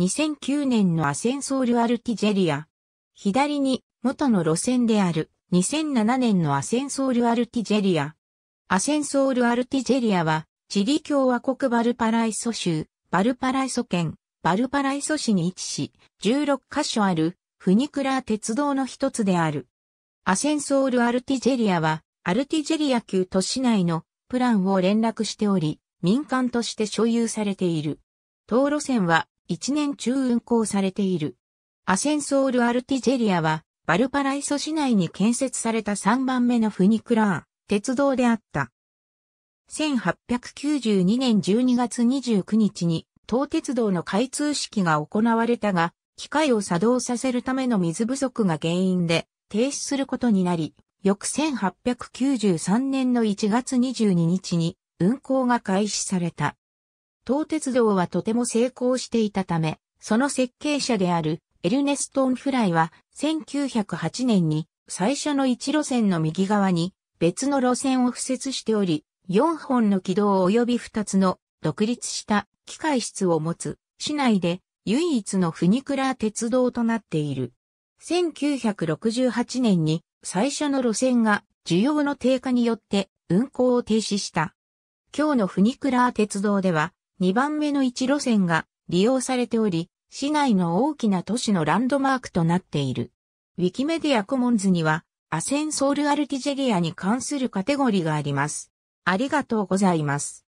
2009年のアセンソール・アルティジェリア。左に元の路線である2007年のアセンソール・アルティジェリア。アセンソール・アルティジェリアはチリ共和国バルパライソ州、バルパライソ県、バルパライソ市に位置し、16カ所あるフニクラー鉄道の一つである。アセンソール・アルティジェリアは、アルティジェリア旧都市内のプランを連絡しており、民間として所有されている。当路線は1年中運行されている。アセンソール・アルティジェリアは、バルパライソ市内に建設された3番目のフニクラー、鉄道であった。1892年12月29日に、東鉄道の開通式が行われたが、機械を作動させるための水不足が原因で、停止することになり、翌1893年の1月22日に運行が開始された。東鉄道はとても成功していたため、その設計者であるエルネストン・フライは1908年に最初の1路線の右側に別の路線を付設しており、4本の軌道及び2つの独立した機械室を持つ市内で唯一のフニクラー鉄道となっている。1968年に最初の路線が需要の低下によって運行を停止した。今日のフニクラー鉄道では2番目の1路線が利用されており、市内の大きな都市のランドマークとなっている。ウィキメディアコモンズには、アセンソールアルティジェリアに関するカテゴリーがあります。ありがとうございます。